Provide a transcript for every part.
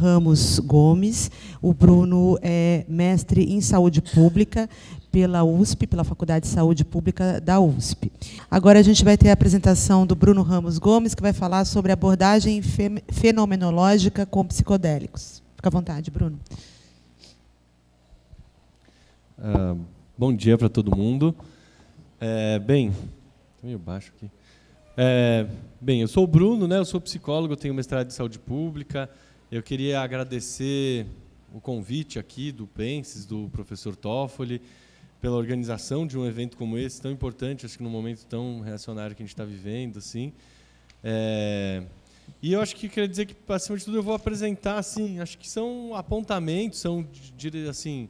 Ramos Gomes. O Bruno é mestre em saúde pública pela USP, pela Faculdade de Saúde Pública da USP. Agora a gente vai ter a apresentação do Bruno Ramos Gomes, que vai falar sobre abordagem fenomenológica com psicodélicos. Fica à vontade, Bruno. Ah, bom dia para todo mundo. É, bem, tá meio baixo aqui. É, bem, eu sou o Bruno, né? Eu sou psicólogo, tenho mestrado em saúde pública, eu queria agradecer o convite aqui do Penses, do professor Toffoli, pela organização de um evento como esse, tão importante, acho que num momento tão reacionário que a gente está vivendo, assim. É... E eu acho que queria dizer que, acima de tudo, eu vou apresentar, assim, acho que são apontamentos, são, assim,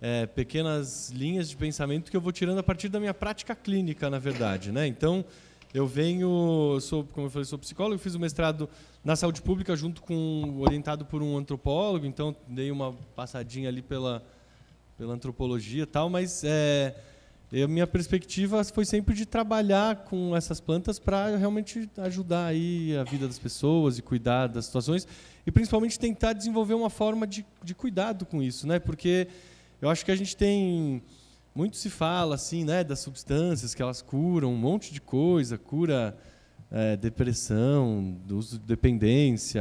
é, pequenas linhas de pensamento que eu vou tirando a partir da minha prática clínica, na verdade, né? Então, eu venho, sou, como eu falei, sou psicólogo, fiz o mestrado na saúde pública junto com orientado por um antropólogo, então dei uma passadinha ali pela pela antropologia e tal, mas é, a minha perspectiva foi sempre de trabalhar com essas plantas para realmente ajudar aí a vida das pessoas e cuidar das situações e principalmente tentar desenvolver uma forma de, de cuidado com isso, né? Porque eu acho que a gente tem muito se fala assim, né, das substâncias que elas curam, um monte de coisa, cura é, depressão, uso de dependência,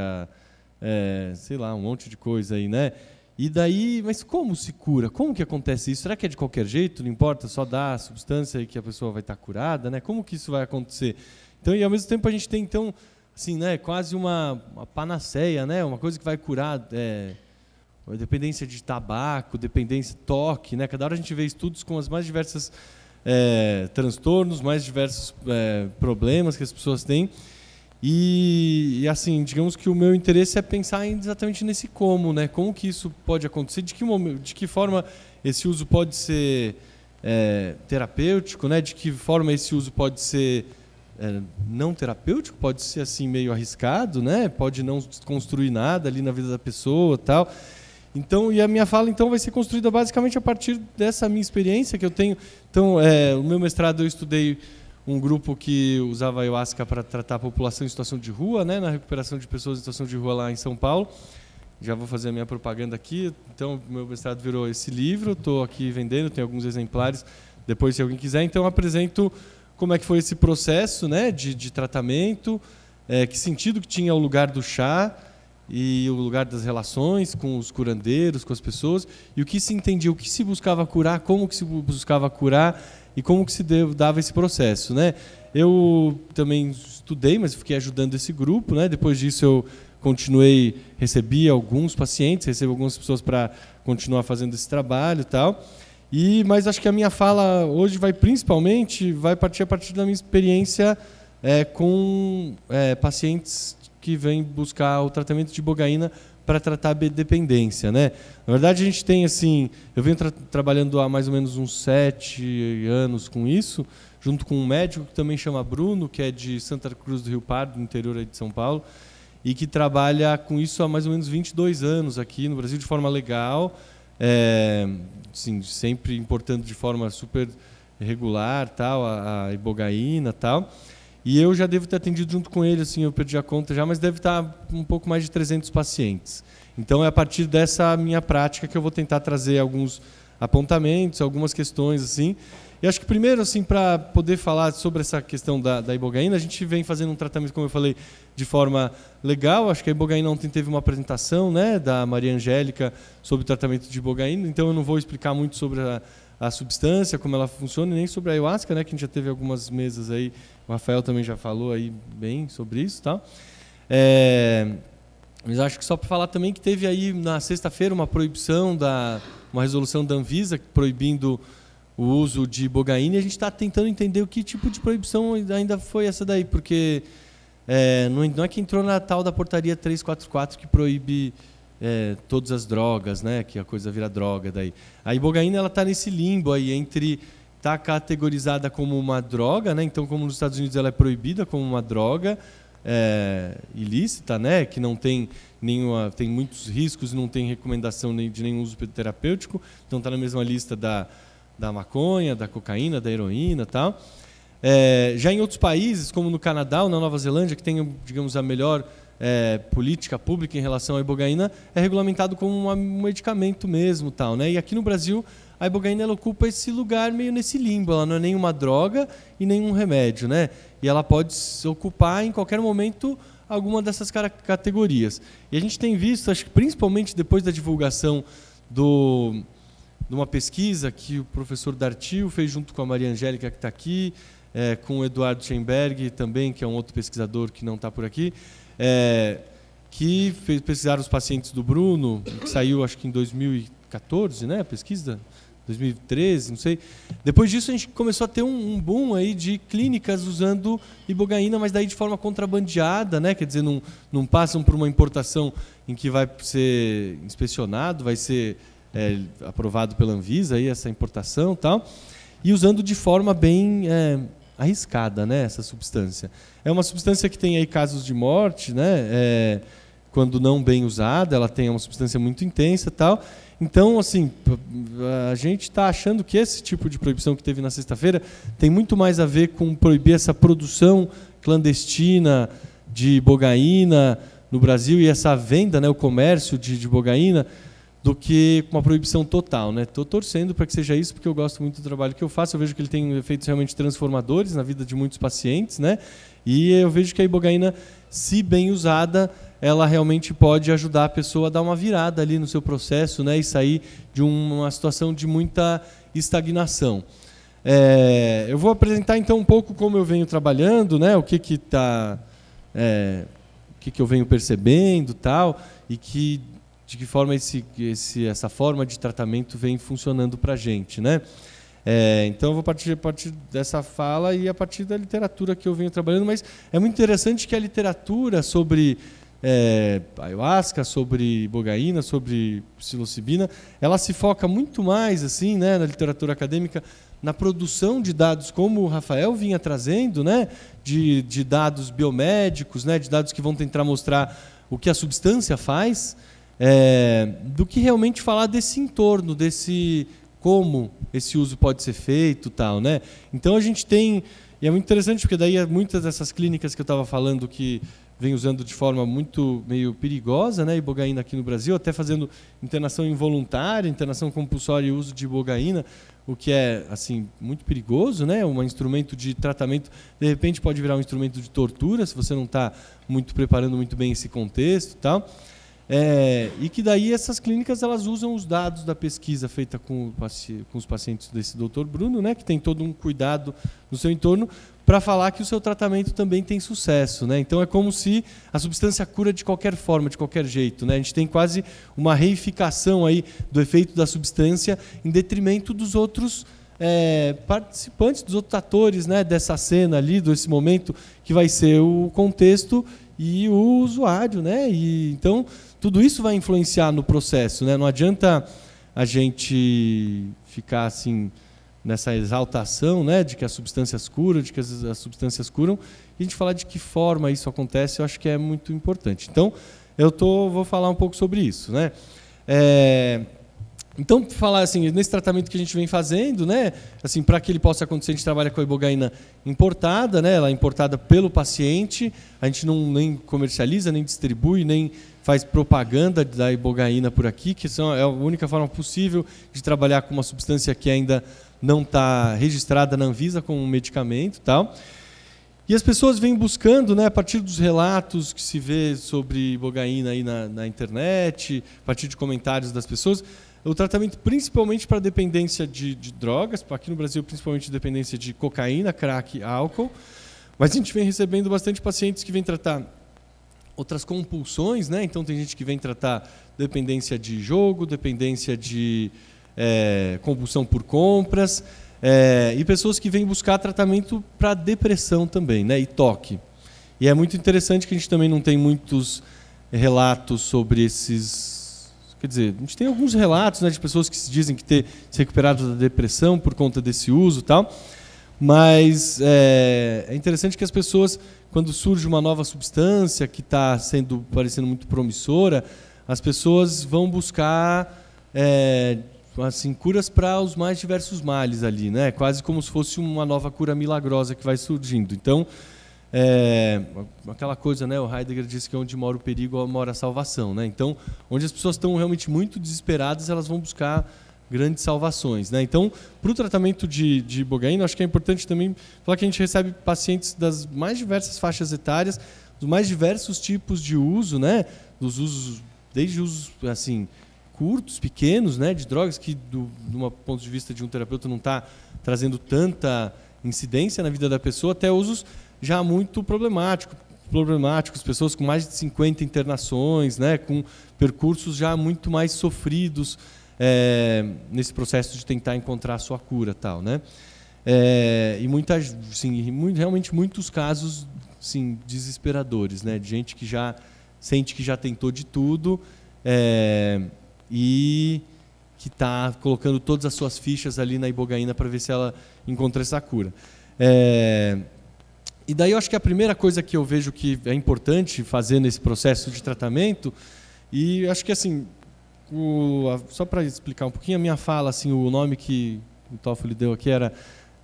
é, sei lá, um monte de coisa aí, né? E daí, mas como se cura? Como que acontece isso? Será que é de qualquer jeito? Não importa, só dá a substância e que a pessoa vai estar curada, né? Como que isso vai acontecer? Então, e ao mesmo tempo a gente tem então, assim, né, quase uma, uma panaceia, né? Uma coisa que vai curar é, dependência de tabaco, dependência de toque, né? Cada hora a gente vê estudos com as mais diversas é, transtornos, mais diversos é, problemas que as pessoas têm. E, e, assim, digamos que o meu interesse é pensar exatamente nesse como, né? Como que isso pode acontecer? De que momento, de que forma esse uso pode ser é, terapêutico, né? De que forma esse uso pode ser é, não terapêutico, pode ser assim meio arriscado, né? Pode não construir nada ali na vida da pessoa, tal. Então, e a minha fala então vai ser construída basicamente a partir dessa minha experiência que eu tenho. Então, é, o meu mestrado eu estudei um grupo que usava ayahuasca para tratar a população em situação de rua, né, na recuperação de pessoas em situação de rua lá em São Paulo. Já vou fazer a minha propaganda aqui. Então, meu mestrado virou esse livro, estou aqui vendendo, tem alguns exemplares. Depois, se alguém quiser, então apresento como é que foi esse processo né, de, de tratamento, é, que sentido que tinha o lugar do chá, e o lugar das relações com os curandeiros, com as pessoas, e o que se entendia, o que se buscava curar, como que se buscava curar e como que se dava esse processo, né? Eu também estudei, mas fiquei ajudando esse grupo, né? Depois disso eu continuei, recebi alguns pacientes, recebi algumas pessoas para continuar fazendo esse trabalho, e tal. E mas acho que a minha fala hoje vai principalmente vai partir a partir da minha experiência é, com é, pacientes que vem buscar o tratamento de bogaína para tratar a dependência, né? Na verdade, a gente tem assim, eu venho tra trabalhando há mais ou menos uns sete anos com isso, junto com um médico que também chama Bruno, que é de Santa Cruz do Rio Pardo, no interior de São Paulo, e que trabalha com isso há mais ou menos 22 anos aqui no Brasil de forma legal, é, assim, sempre importando de forma super regular, tal, a, a ibogaína, tal. E eu já devo ter atendido junto com ele, assim, eu perdi a conta já, mas deve estar um pouco mais de 300 pacientes. Então é a partir dessa minha prática que eu vou tentar trazer alguns apontamentos, algumas questões assim. E acho que primeiro, assim, para poder falar sobre essa questão da, da ibogaína, a gente vem fazendo um tratamento, como eu falei, de forma legal. Acho que a ibogaína ontem teve uma apresentação, né, da Maria Angélica sobre o tratamento de ibogaína. Então eu não vou explicar muito sobre a, a substância, como ela funciona, e nem sobre a ayahuasca, né, que a gente já teve algumas mesas aí o Rafael também já falou aí bem sobre isso, tá? É, mas acho que só para falar também que teve aí na sexta-feira uma proibição da uma resolução da Anvisa proibindo o uso de bogaína. a gente está tentando entender o que tipo de proibição ainda foi essa daí, porque é, não, não é que entrou na tal da portaria 344 que proíbe é, todas as drogas, né? Que a coisa vira droga daí. A ibogaína ela está nesse limbo aí entre está categorizada como uma droga, né? Então, como nos Estados Unidos ela é proibida como uma droga é, ilícita, né? Que não tem nenhuma, tem muitos riscos, não tem recomendação de nenhum uso terapêutico. Então, está na mesma lista da da maconha, da cocaína, da heroína, tal. Tá? É, já em outros países, como no Canadá ou na Nova Zelândia, que tem, digamos, a melhor é, política pública em relação à ibogaína, é regulamentado como um medicamento mesmo, tal, né? E aqui no Brasil a ibogaína ela ocupa esse lugar meio nesse limbo. Ela não é nenhuma droga e nenhum remédio, né? E ela pode ocupar em qualquer momento alguma dessas categorias. E a gente tem visto, acho que principalmente depois da divulgação do, de uma pesquisa que o professor Dartio fez junto com a Maria Angélica, que está aqui, é, com o Eduardo Schenberg também, que é um outro pesquisador que não está por aqui, é, que fez, pesquisaram os pacientes do Bruno, que saiu acho que em 2014, né, a pesquisa? 2013, não sei. Depois disso a gente começou a ter um, um, boom aí de clínicas usando ibogaína, mas daí de forma contrabandeada, né? Quer dizer, não, não passam por uma importação em que vai ser inspecionado, vai ser é, aprovado pela Anvisa aí essa importação, e tal, e usando de forma bem é, arriscada, né? Essa substância é uma substância que tem aí casos de morte, né? É, quando não bem usada, ela tem uma substância muito intensa tal. Então, assim, a gente está achando que esse tipo de proibição que teve na sexta-feira tem muito mais a ver com proibir essa produção clandestina de bogaína no Brasil e essa venda, né, o comércio de, de bogaína, do que com uma proibição total. Estou né? torcendo para que seja isso, porque eu gosto muito do trabalho que eu faço, eu vejo que ele tem efeitos realmente transformadores na vida de muitos pacientes, né? e eu vejo que a ibogaína se bem usada, ela realmente pode ajudar a pessoa a dar uma virada ali no seu processo né, e sair de uma situação de muita estagnação. É, eu vou apresentar então um pouco como eu venho trabalhando, né, o que que tá, é, o que, que eu venho percebendo, tal, e que de que forma esse, esse, essa forma de tratamento vem funcionando para a gente, né? É, então eu vou partir, partir dessa fala e a partir da literatura que eu venho trabalhando, mas é muito interessante que a literatura sobre é, ayahuasca, sobre bogaína, sobre psilocibina, ela se foca muito mais assim, né, na literatura acadêmica, na produção de dados, como o Rafael vinha trazendo, né, de, de dados biomédicos, né, de dados que vão tentar mostrar o que a substância faz, é, do que realmente falar desse entorno, desse como esse uso pode ser feito, tal, né? Então a gente tem e é muito interessante porque daí é muitas dessas clínicas que eu estava falando que vem usando de forma muito meio perigosa, né, ibogaína aqui no Brasil, até fazendo internação involuntária, internação compulsória e uso de ibogaína, o que é assim muito perigoso, né? Um instrumento de tratamento de repente pode virar um instrumento de tortura se você não está muito preparando muito bem esse contexto, tal. É, e que daí essas clínicas elas usam os dados da pesquisa feita com, com os pacientes desse doutor Bruno, né, que tem todo um cuidado no seu entorno, para falar que o seu tratamento também tem sucesso. Né? Então é como se a substância cura de qualquer forma, de qualquer jeito. Né? A gente tem quase uma reificação aí do efeito da substância em detrimento dos outros é, participantes, dos outros atores né, dessa cena ali, desse momento, que vai ser o contexto e o usuário. Né? E, então tudo isso vai influenciar no processo. Né? Não adianta a gente ficar assim nessa exaltação né, de que as substâncias curam, de que as, as substâncias curam, e a gente falar de que forma isso acontece, eu acho que é muito importante. Então, eu tô, vou falar um pouco sobre isso. Né? É, então, falar assim, nesse tratamento que a gente vem fazendo, né, assim, para que ele possa acontecer, a gente trabalha com a ibogaína importada, né, ela é importada pelo paciente, a gente não nem comercializa, nem distribui, nem faz propaganda da ibogaína por aqui, que são, é a única forma possível de trabalhar com uma substância que ainda não está registrada na Anvisa como um medicamento tal. E as pessoas vêm buscando, né, a partir dos relatos que se vê sobre ibogaína aí na, na internet, a partir de comentários das pessoas, o tratamento principalmente para dependência de, de drogas, aqui no Brasil principalmente dependência de cocaína, crack, álcool, mas a gente vem recebendo bastante pacientes que vêm tratar outras compulsões, né? Então tem gente que vem tratar dependência de jogo, dependência de é, compulsão por compras, é, e pessoas que vêm buscar tratamento para depressão também, né? E toque. E é muito interessante que a gente também não tem muitos relatos sobre esses. Quer dizer, a gente tem alguns relatos né, de pessoas que se dizem que ter se recuperado da depressão por conta desse uso e tal. Mas é, é interessante que as pessoas, quando surge uma nova substância que está sendo parecendo muito promissora, as pessoas vão buscar é, assim curas para os mais diversos males ali, né? Quase como se fosse uma nova cura milagrosa que vai surgindo. Então, é, aquela coisa, né? O Heidegger disse que onde mora o perigo mora a salvação, né? Então, onde as pessoas estão realmente muito desesperadas, elas vão buscar grandes salvações. Né? Então, para o tratamento de, de acho que é importante também falar que a gente recebe pacientes das mais diversas faixas etárias, dos mais diversos tipos de uso, né? dos usos, desde usos assim curtos, pequenos, né? de drogas que, do, do ponto de vista de um terapeuta, não está trazendo tanta incidência na vida da pessoa, até usos já muito problemáticos, problemáticos, pessoas com mais de 50 internações, né, com percursos já muito mais sofridos é, nesse processo de tentar encontrar a sua cura tal, né? É, e muitas, sim, muito, realmente muitos casos, sim, desesperadores, né? De gente que já sente que já tentou de tudo é, e que está colocando todas as suas fichas ali na ibogaína para ver se ela encontra essa cura. É, e daí eu acho que a primeira coisa que eu vejo que é importante fazer nesse processo de tratamento, e acho que assim, o, a, só para explicar um pouquinho a minha fala, assim, o nome que o Toffoli deu aqui era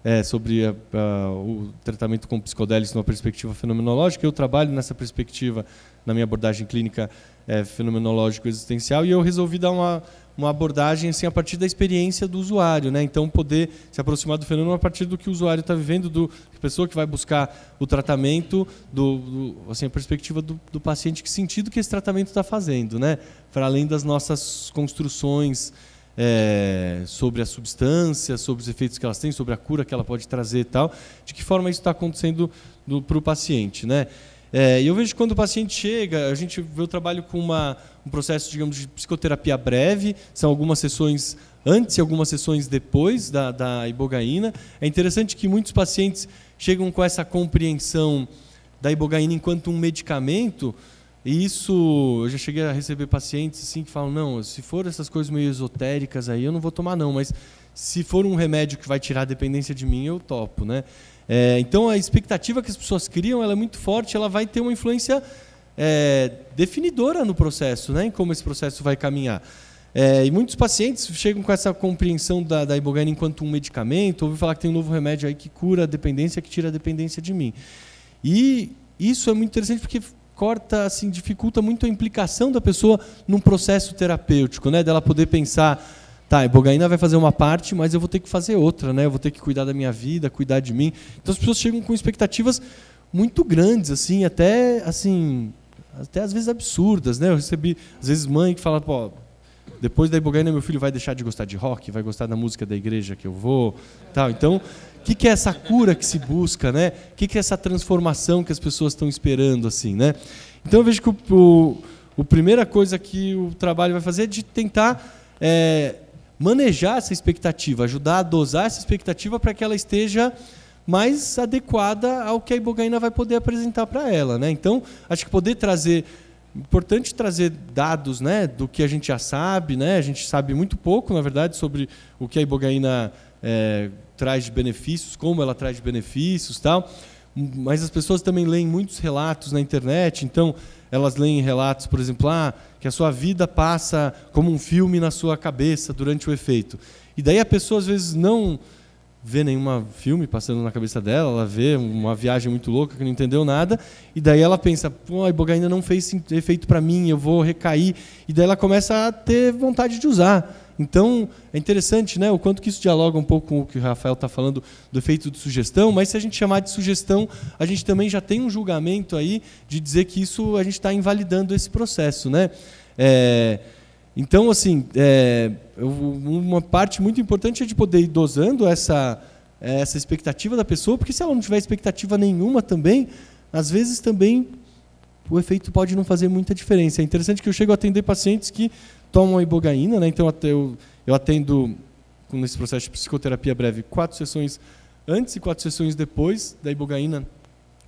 é, sobre a, a, o tratamento com psicodélicos numa perspectiva fenomenológica. Eu trabalho nessa perspectiva na minha abordagem clínica é, fenomenológico-existencial e eu resolvi dar uma uma abordagem assim a partir da experiência do usuário, né? Então poder se aproximar do fenômeno a partir do que o usuário está vivendo, do da pessoa que vai buscar o tratamento, do, do assim a perspectiva do, do, paciente, que sentido que esse tratamento está fazendo, né? Para além das nossas construções é, sobre a substância, sobre os efeitos que elas têm, sobre a cura que ela pode trazer e tal, de que forma isso está acontecendo para o paciente, né? É, e eu vejo que quando o paciente chega, a gente eu trabalho com uma, um processo, digamos, de psicoterapia breve, são algumas sessões antes e algumas sessões depois da, da ibogaína. É interessante que muitos pacientes chegam com essa compreensão da ibogaína enquanto um medicamento, e isso, eu já cheguei a receber pacientes assim que falam: não, se for essas coisas meio esotéricas aí, eu não vou tomar, não, mas se for um remédio que vai tirar a dependência de mim, eu topo, né? É, então a expectativa que as pessoas criam é muito forte, ela vai ter uma influência é, definidora no processo, né, em como esse processo vai caminhar. É, e muitos pacientes chegam com essa compreensão da, da ibogaine enquanto um medicamento, ouvi falar que tem um novo remédio aí que cura a dependência, que tira a dependência de mim. E isso é muito interessante porque corta, assim, dificulta muito a implicação da pessoa num processo terapêutico, né, dela poder pensar tá, a Bogaína vai fazer uma parte, mas eu vou ter que fazer outra, né? Eu vou ter que cuidar da minha vida, cuidar de mim. Então as pessoas chegam com expectativas muito grandes, assim, até assim, até às vezes absurdas, né? Eu recebi às vezes mãe que fala, pô, depois da Ibogaína meu filho vai deixar de gostar de rock, vai gostar da música da igreja que eu vou, tal. Então, o que, que é essa cura que se busca, né? O que, que é essa transformação que as pessoas estão esperando, assim, né? Então eu vejo que o, o, a primeira coisa que o trabalho vai fazer é de tentar é, manejar essa expectativa, ajudar a dosar essa expectativa para que ela esteja mais adequada ao que a ibogaina vai poder apresentar para ela, né? Então, acho que poder trazer importante trazer dados, né, do que a gente já sabe, né? A gente sabe muito pouco, na verdade, sobre o que a ibogaina é, traz de benefícios, como ela traz de benefícios, tal. Mas as pessoas também leem muitos relatos na internet, então elas leem relatos, por exemplo, ah, que a sua vida passa como um filme na sua cabeça durante o efeito. E daí a pessoa às vezes não vê nenhum filme passando na cabeça dela, ela vê uma viagem muito louca que não entendeu nada, e daí ela pensa, pô, a ibogaína não fez efeito para mim, eu vou recair, e daí ela começa a ter vontade de usar. Então, é interessante né, o quanto que isso dialoga um pouco com o que o Rafael está falando do efeito de sugestão, mas se a gente chamar de sugestão, a gente também já tem um julgamento aí de dizer que isso a gente está invalidando esse processo. Né? É, então, assim, é, uma parte muito importante é de poder ir dosando essa, essa expectativa da pessoa, porque se ela não tiver expectativa nenhuma também, às vezes também o efeito pode não fazer muita diferença. É interessante que eu chego a atender pacientes que tomam ibogaína, né? Então eu, eu atendo nesse processo de psicoterapia breve quatro sessões antes e quatro sessões depois da ibogaína,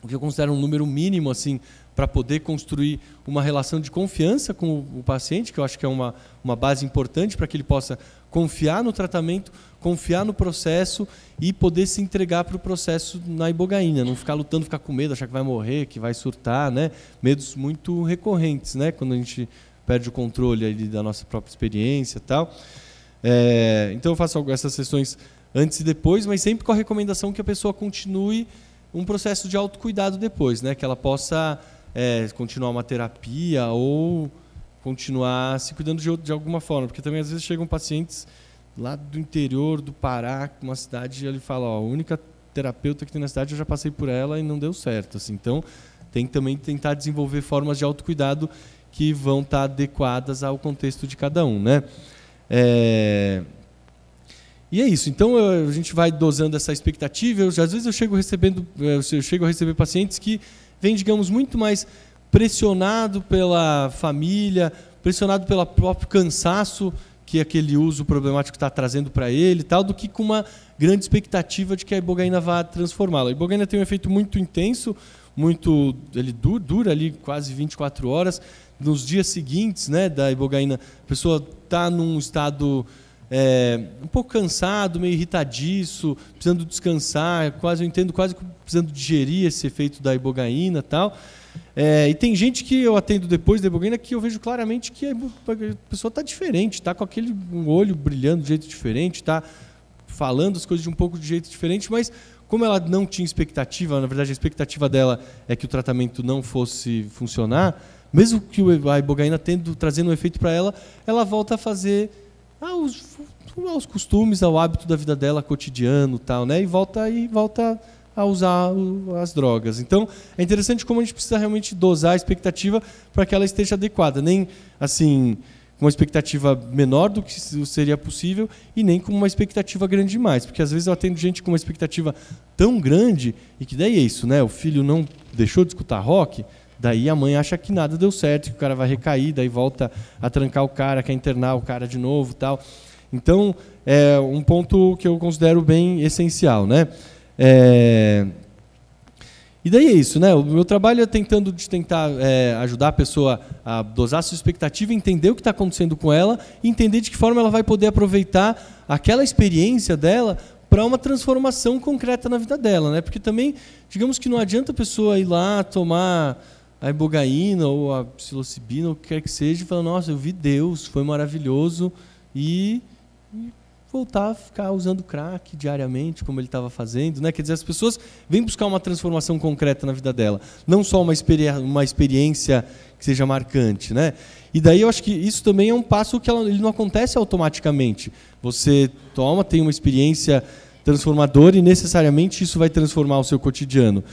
o que eu considero um número mínimo assim para poder construir uma relação de confiança com o paciente, que eu acho que é uma, uma base importante para que ele possa confiar no tratamento, confiar no processo e poder se entregar para o processo na ibogaína, não ficar lutando, ficar com medo, achar que vai morrer, que vai surtar, né? Medos muito recorrentes, né? Quando a gente perde o controle ali da nossa própria experiência tal. É, então eu faço essas sessões antes e depois, mas sempre com a recomendação que a pessoa continue um processo de autocuidado depois, né? Que ela possa é, continuar uma terapia ou continuar se cuidando de, de alguma forma, porque também às vezes chegam pacientes lá do interior do Pará, uma cidade, e ele fala, ó, a única terapeuta que tem na cidade eu já passei por ela e não deu certo, assim. Então, tem que também tentar desenvolver formas de autocuidado que vão estar adequadas ao contexto de cada um, né? É... E é isso. Então eu, a gente vai dosando essa expectativa. Eu, às vezes eu chego recebendo, é, eu chego a receber pacientes que vêm, digamos, muito mais pressionado pela família, pressionado pelo próprio cansaço que aquele uso problemático está trazendo para ele, tal, do que com uma grande expectativa de que a ibogaína vá transformá-la. A ibogaína tem um efeito muito intenso, muito, ele dura, dura ali quase 24 horas nos dias seguintes né, da ibogaína, a pessoa está num estado é, um pouco cansado, meio irritadiço, precisando descansar, quase eu entendo, quase precisando digerir esse efeito da ibogaína tal. É, e tem gente que eu atendo depois da ibogaína que eu vejo claramente que a pessoa está diferente, está com aquele olho brilhando de jeito diferente, está falando as coisas de um pouco de jeito diferente, mas como ela não tinha expectativa, na verdade a expectativa dela é que o tratamento não fosse funcionar, mesmo que a ibogaína tendo, trazendo um efeito para ela, ela volta a fazer aos, ah, aos ah, costumes, ao hábito da vida dela cotidiano, tal, né? E volta e volta a usar as drogas. Então, é interessante como a gente precisa realmente dosar a expectativa para que ela esteja adequada, nem assim com uma expectativa menor do que seria possível e nem com uma expectativa grande demais, porque às vezes eu atendo gente com uma expectativa tão grande e que daí é isso, né? O filho não deixou de escutar rock, Daí a mãe acha que nada deu certo, que o cara vai recair, daí volta a trancar o cara, quer internar o cara de novo tal. Então, é um ponto que eu considero bem essencial. Né? É... E daí é isso, né? O meu trabalho é tentando de tentar é, ajudar a pessoa a dosar a sua expectativa, entender o que está acontecendo com ela, e entender de que forma ela vai poder aproveitar aquela experiência dela para uma transformação concreta na vida dela, né? Porque também, digamos que não adianta a pessoa ir lá tomar a ibogaína ou a psilocibina, ou o que quer que seja, e falar, nossa, eu vi Deus, foi maravilhoso, e, e voltar a ficar usando crack diariamente, como ele estava fazendo. Né? Quer dizer, as pessoas vêm buscar uma transformação concreta na vida dela, não só uma, experi uma experiência que seja marcante. Né? E daí eu acho que isso também é um passo que ela, ele não acontece automaticamente. Você toma, tem uma experiência transformadora e necessariamente isso vai transformar o seu cotidiano.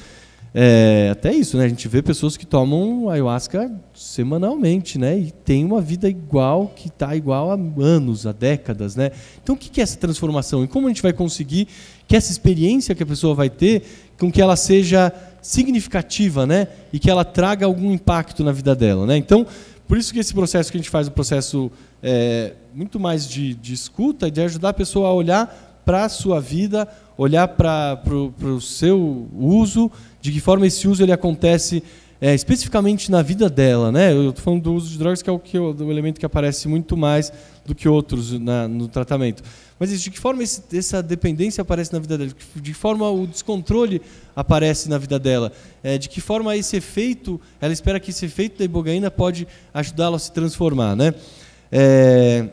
É, até isso, né? A gente vê pessoas que tomam ayahuasca semanalmente, né? E tem uma vida igual, que está igual há anos, há décadas, né? Então, o que é essa transformação? E como a gente vai conseguir que essa experiência que a pessoa vai ter, com que ela seja significativa, né? E que ela traga algum impacto na vida dela, né? Então, por isso que esse processo que a gente faz, um processo é, muito mais de, de escuta, de ajudar a pessoa a olhar para a sua vida, olhar para o seu uso, de que forma esse uso ele acontece é, especificamente na vida dela. Né? Eu estou falando do uso de drogas, que é o, que, o elemento que aparece muito mais do que outros na, no tratamento. Mas de que forma esse, essa dependência aparece na vida dela? De que forma o descontrole aparece na vida dela? É, de que forma esse efeito, ela espera que esse efeito da ibogaína pode ajudá-la a se transformar? Né? É...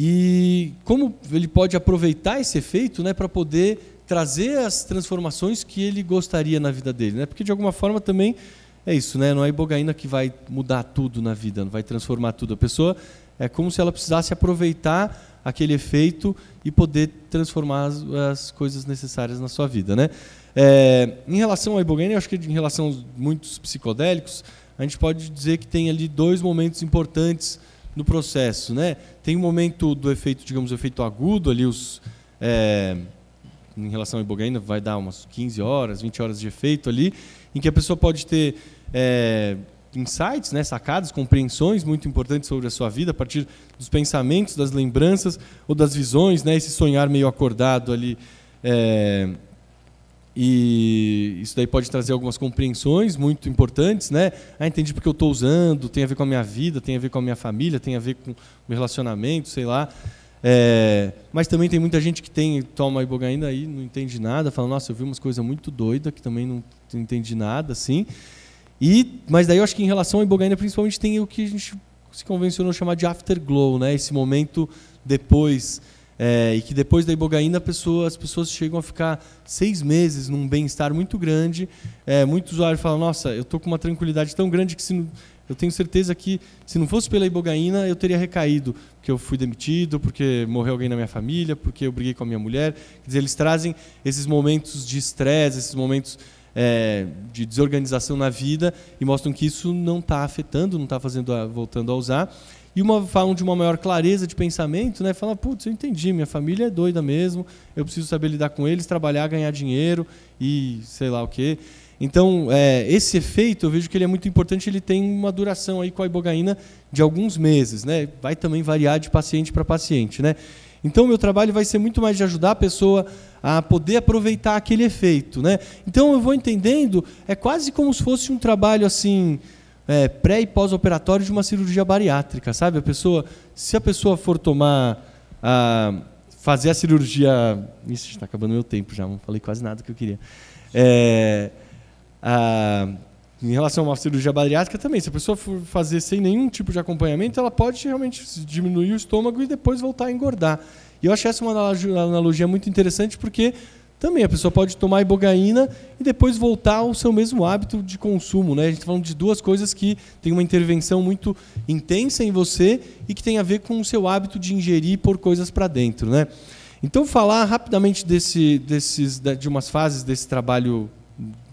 E como ele pode aproveitar esse efeito né, para poder trazer as transformações que ele gostaria na vida dele. Né? Porque, de alguma forma, também é isso, né? não é ibogaína que vai mudar tudo na vida, não vai transformar tudo. A pessoa é como se ela precisasse aproveitar aquele efeito e poder transformar as, as coisas necessárias na sua vida. Né? É, em relação à ibogaína, eu acho que em relação a muitos psicodélicos, a gente pode dizer que tem ali dois momentos importantes no processo, né? Tem um momento do efeito, digamos, efeito agudo ali, os é, em relação à ibogaína vai dar umas 15 horas, 20 horas de efeito ali, em que a pessoa pode ter é, insights, né, sacadas, compreensões muito importantes sobre a sua vida a partir dos pensamentos, das lembranças ou das visões, né? Esse sonhar meio acordado ali. É, e isso daí pode trazer algumas compreensões muito importantes, né? Ah, entendi porque eu estou usando, tem a ver com a minha vida, tem a ver com a minha família, tem a ver com o meu relacionamento, sei lá. É, mas também tem muita gente que tem toma ibogaína aí, não entende nada, fala, nossa, eu vi umas coisas muito doidas que também não, entendi nada, assim. E, mas daí eu acho que em relação à ibogaína, principalmente, tem o que a gente se convencionou chamar de afterglow, né? Esse momento depois é, e que depois da ibogaína pessoa, as pessoas chegam a ficar seis meses num bem-estar muito grande. É, muitos usuários falam: Nossa, eu estou com uma tranquilidade tão grande que se, eu tenho certeza que se não fosse pela ibogaína eu teria recaído, porque eu fui demitido, porque morreu alguém na minha família, porque eu briguei com a minha mulher. Quer dizer, eles trazem esses momentos de estresse, esses momentos é, de desorganização na vida e mostram que isso não está afetando, não está fazendo a, voltando a usar e uma falam de uma maior clareza de pensamento, né? Fala, putz, eu entendi, minha família é doida mesmo, eu preciso saber lidar com eles, trabalhar, ganhar dinheiro e sei lá o quê. Então, é, esse efeito, eu vejo que ele é muito importante, ele tem uma duração aí com a ibogaína de alguns meses, né? Vai também variar de paciente para paciente, né? Então, o meu trabalho vai ser muito mais de ajudar a pessoa a poder aproveitar aquele efeito, né? Então, eu vou entendendo, é quase como se fosse um trabalho assim, é, pré e pós-operatório de uma cirurgia bariátrica, sabe? A pessoa, se a pessoa for tomar a, ah, fazer a cirurgia, isso está acabando meu tempo já, não falei quase nada que eu queria. É, a, ah, em relação a uma cirurgia bariátrica também, se a pessoa for fazer sem nenhum tipo de acompanhamento, ela pode realmente diminuir o estômago e depois voltar a engordar. E eu acho essa uma analogia muito interessante porque também a pessoa pode tomar ibogaína e depois voltar ao seu mesmo hábito de consumo. Né? A gente está falando de duas coisas que tem uma intervenção muito intensa em você e que tem a ver com o seu hábito de ingerir e pôr coisas para dentro. Né? Então, falar rapidamente desse, desses, de umas fases desse trabalho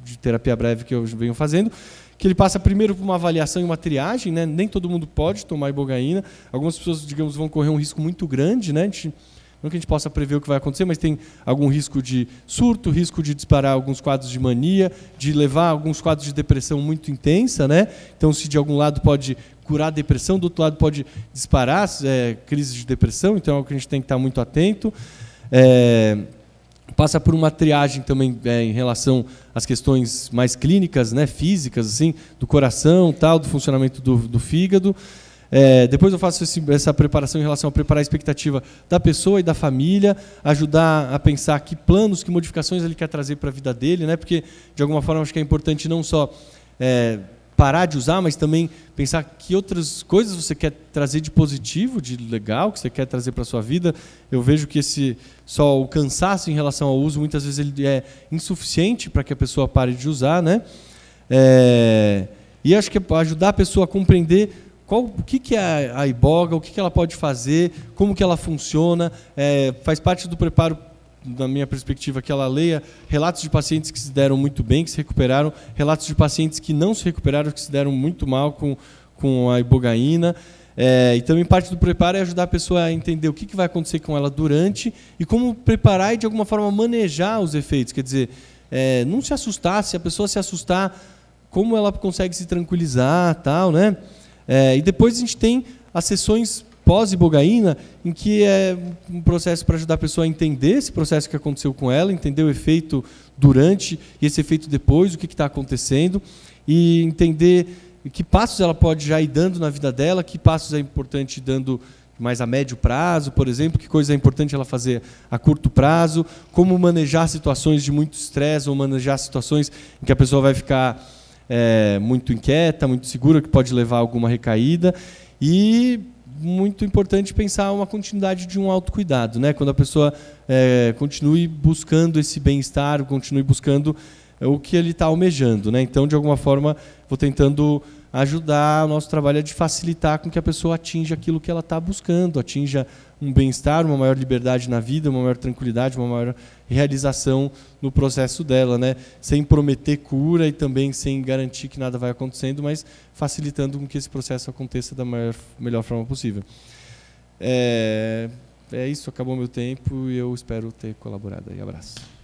de terapia breve que eu venho fazendo que ele passa primeiro por uma avaliação e uma triagem, né? Nem todo mundo pode tomar ibogaína. Algumas pessoas, digamos, vão correr um risco muito grande, né? A gente não que a gente possa prever o que vai acontecer, mas tem algum risco de surto, risco de disparar alguns quadros de mania, de levar alguns quadros de depressão muito intensa, né? Então, se de algum lado pode curar a depressão, do outro lado pode disparar é, crises de depressão, então é algo que a gente tem que estar muito atento. É, passa por uma triagem também é, em relação às questões mais clínicas, né, físicas, assim, do coração, tal, do funcionamento do, do fígado. É, depois eu faço esse, essa preparação em relação a preparar a expectativa da pessoa e da família, ajudar a pensar que planos, que modificações ele quer trazer para a vida dele, né? porque de alguma forma acho que é importante não só é, parar de usar, mas também pensar que outras coisas você quer trazer de positivo, de legal, que você quer trazer para a sua vida. Eu vejo que esse só o cansaço em relação ao uso muitas vezes ele é insuficiente para que a pessoa pare de usar, né? É, e acho que é ajudar a pessoa a compreender qual, o que, que é a iboga, o que, que ela pode fazer, como que ela funciona, é, faz parte do preparo na minha perspectiva, que ela leia relatos de pacientes que se deram muito bem, que se recuperaram, relatos de pacientes que não se recuperaram, que se deram muito mal com, com a ibogaína. É, e também parte do preparo é ajudar a pessoa a entender o que, que vai acontecer com ela durante e como preparar e, de alguma forma, manejar os efeitos. Quer dizer, é, não se assustar, se a pessoa se assustar, como ela consegue se tranquilizar tal, né? É, e depois a gente tem as sessões pós-ibogaína, em que é um processo para ajudar a pessoa a entender esse processo que aconteceu com ela, entender o efeito durante e esse efeito depois, o que está acontecendo, e entender que passos ela pode já ir dando na vida dela, que passos é importante ir dando mais a médio prazo, por exemplo, que coisa é importante ela fazer a curto prazo, como manejar situações de muito estresse ou manejar situações em que a pessoa vai ficar é, muito inquieta, muito segura, que pode levar a alguma recaída. E muito importante pensar uma continuidade de um autocuidado, né? quando a pessoa é, continue buscando esse bem-estar, continue buscando é, o que ele está almejando. Né? Então, de alguma forma, vou tentando ajudar o nosso trabalho é de facilitar com que a pessoa atinja aquilo que ela está buscando, atinja um bem-estar, uma maior liberdade na vida, uma maior tranquilidade, uma maior realização no processo dela, né? sem prometer cura e também sem garantir que nada vai acontecendo, mas facilitando com que esse processo aconteça da maior, melhor forma possível. É, é isso, acabou meu tempo e eu espero ter colaborado. abraço.